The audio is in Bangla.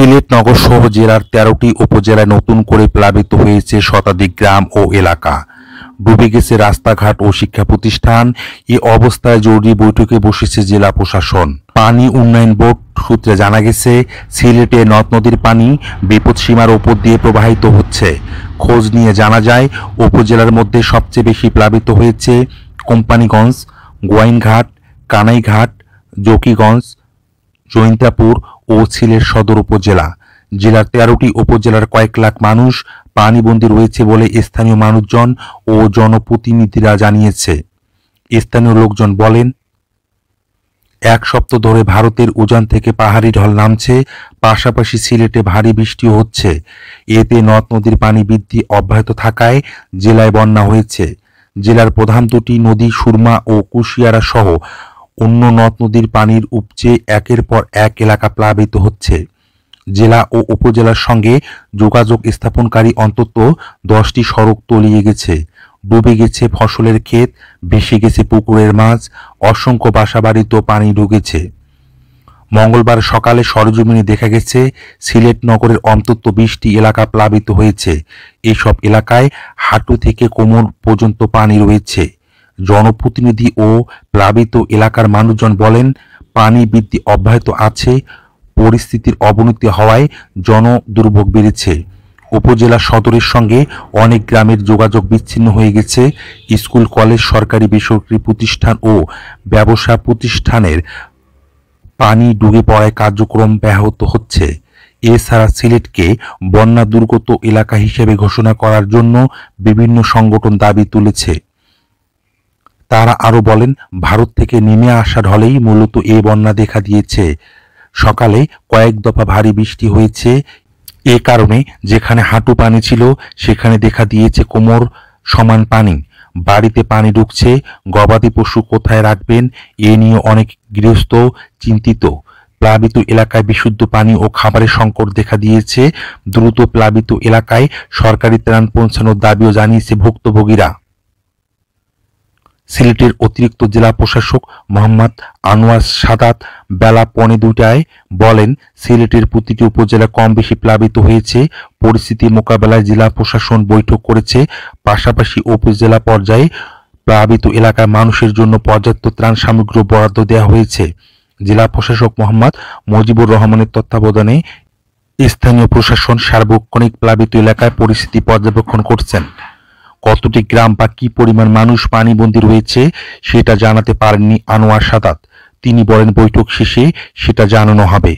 সিলেট নগর সহ জেলার তেরোটি উপজেলায় নতুন করে প্লাবিত হয়েছে শতাধিক গ্রাম ও এলাকা ডুবে গেছে রাস্তাঘাট ও শিক্ষা প্রতিষ্ঠান এ অবস্থায় জরুরি বৈঠকে বসেছে জেলা প্রশাসন পানি উন্নয়ন বোর্ড সূত্রে জানা গেছে সিলেটে নদ নদীর পানি বিপদসীমার ওপর দিয়ে প্রবাহিত হচ্ছে খোঁজ নিয়ে জানা যায় উপজেলার মধ্যে সবচেয়ে বেশি প্লাবিত হয়েছে কোম্পানিগঞ্জ গোয়াইনঘাট কানাইঘাট জকিগঞ্জ জৈন্তাপুর ও ছিলের সদর উপজেলা জেলার তেরোটি উপজেলার কয়েক লাখ মানুষ পানিবন্দী রয়েছে বলে স্থানীয় মানুষজন ও জনপ্রতিনিধিরা জানিয়েছে স্থানীয় লোকজন বলেন এক সপ্তাহ ধরে ভারতের উজান থেকে পাহাড়ি ঢল নামছে পাশাপাশি সিলেটে ভারী বৃষ্টি হচ্ছে এতে নদ নদীর পানি বৃদ্ধি অব্যাহত থাকায় জেলায় বন্যা হয়েছে জেলার প্রধান দুটি নদী সুরমা ও কুশিয়ারা সহ অন্য নদ নদীর পানির উপচে একের পর এক এলাকা প্লাবিত হচ্ছে জেলা ও উপজেলার সঙ্গে যোগাযোগ স্থাপনকারী অন্তত দশটি সড়ক তলিয়ে গেছে ডুবে গেছে ফসলের ক্ষেত ভেসে গেছে পুকুরের মাছ অসংখ্য বাসাবাড়িতেও পানি ঢুকেছে মঙ্গলবার সকালে সরজমিনে দেখা গেছে সিলেট নগরের অন্তত বিশটি এলাকা প্লাবিত হয়েছে এসব এলাকায় হাঁটু থেকে কোমর পর্যন্ত পানি রয়েছে জনপ্রতিনিধি ও প্লাবিত এলাকার মানুষজন বলেন পানি বৃদ্ধি অব্যাহত আছে পরিস্থিতির অবনতি হওয়ায় জন দুর্ভোগ বেড়েছে উপজেলা সদরের সঙ্গে অনেক গ্রামের যোগাযোগ বিচ্ছিন্ন হয়ে গেছে স্কুল কলেজ সরকারি বেসরকারি প্রতিষ্ঠান ও ব্যবসা প্রতিষ্ঠানের পানি ডুবে পড়ায় কার্যক্রম ব্যাহত হচ্ছে এছাড়া সিলেটকে বন্যা দুর্গত এলাকা হিসেবে ঘোষণা করার জন্য বিভিন্ন সংগঠন দাবি তুলেছে তারা আরও বলেন ভারত থেকে নেমে আসা ঢলেই মূলত এ বন্যা দেখা দিয়েছে সকালে কয়েক দফা ভারী বৃষ্টি হয়েছে এ কারণে যেখানে হাঁটু পানি ছিল সেখানে দেখা দিয়েছে কোমর সমান পানি বাড়িতে পানি ঢুকছে গবাদি পশু কোথায় রাখবেন এ নিয়ে অনেক গৃহস্থ চিন্তিত প্লাবিত এলাকায় বিশুদ্ধ পানি ও খাবারের সংকট দেখা দিয়েছে দ্রুত প্লাবিত এলাকায় সরকারি ত্রাণ পৌঁছানোর দাবিও জানিয়েছে ভুক্তভোগীরা সিলেটের অতিরিক্ত জেলা প্রশাসক মোহাম্মদ আনোয়ার সাদাত বেলা পনে দুটায় বলেন সিলেটের প্রতিটি উপজেলা কম বেশি প্লাবিত হয়েছে পরিস্থিতি মোকাবেলায় জেলা প্রশাসন বৈঠক করেছে পাশাপাশি উপজেলা পর্যায়ে প্লাবিত এলাকার মানুষের জন্য পর্যাপ্ত ত্রাণ সামগ্রী বরাদ্দ দেওয়া হয়েছে জেলা প্রশাসক মোহাম্মদ মজিবুর রহমানের তত্ত্বাবধানে স্থানীয় প্রশাসন সার্বক্ষণিক প্লাবিত এলাকায় পরিস্থিতি পর্যবেক্ষণ করছেন কতটি গ্রাম বা কি পরিমাণ মানুষ পানিবন্দী রয়েছে সেটা জানাতে পারেননি আনোয়ার সাদাত তিনি বলেন বৈঠক শেষে সেটা জানানো হবে